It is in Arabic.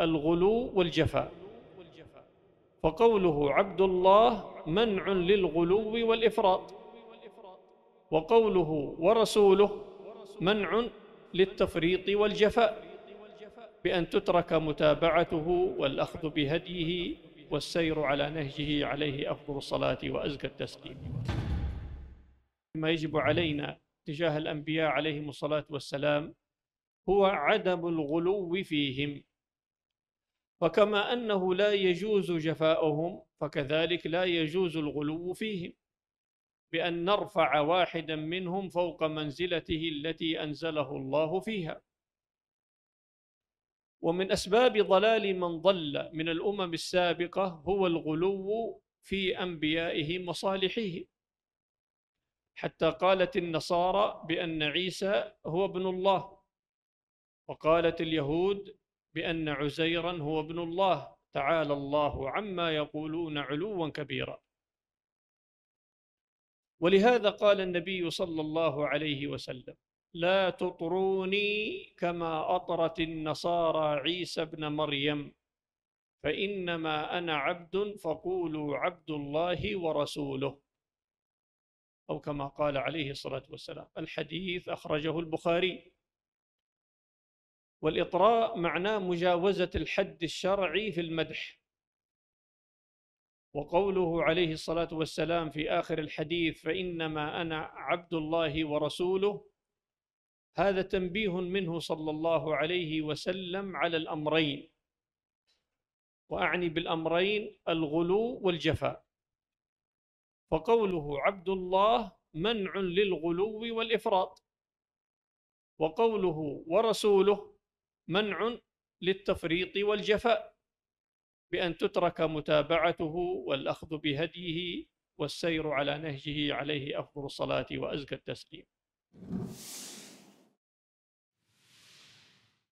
الغلو والجفاء فقوله عبد الله منع للغلو والإفراط وقوله ورسوله منع للتفريط والجفاء بأن تترك متابعته والأخذ بهديه والسير على نهجه عليه أفضل الصلاة وأزكى التسليم ما يجب علينا تجاه الأنبياء عليهم الصلاة والسلام هو عدم الغلو فيهم فكما أنه لا يجوز جفاؤهم فكذلك لا يجوز الغلو فيهم بأن نرفع واحدا منهم فوق منزلته التي أنزله الله فيها ومن أسباب ضلال من ضل من الأمم السابقة هو الغلو في أنبيائهم وصالحيهم حتى قالت النصارى بأن عيسى هو ابن الله وقالت اليهود بأن عزيرا هو ابن الله تعالى الله عما يقولون علوا كبيرا ولهذا قال النبي صلى الله عليه وسلم لا تطروني كما أطرت النصارى عيسى بن مريم فإنما أنا عبد فقولوا عبد الله ورسوله أو كما قال عليه الصلاة والسلام الحديث أخرجه البخاري والإطراء معناه مجاوزة الحد الشرعي في المدح وقوله عليه الصلاة والسلام في آخر الحديث فإنما أنا عبد الله ورسوله هذا تنبيه منه صلى الله عليه وسلم على الأمرين وأعني بالأمرين الغلو والجفاء فقوله عبد الله منع للغلو والإفراط وقوله ورسوله منع للتفريط والجفاء بأن تترك متابعته والأخذ بهديه والسير على نهجه عليه أفضل الصلاة وأزكى التسليم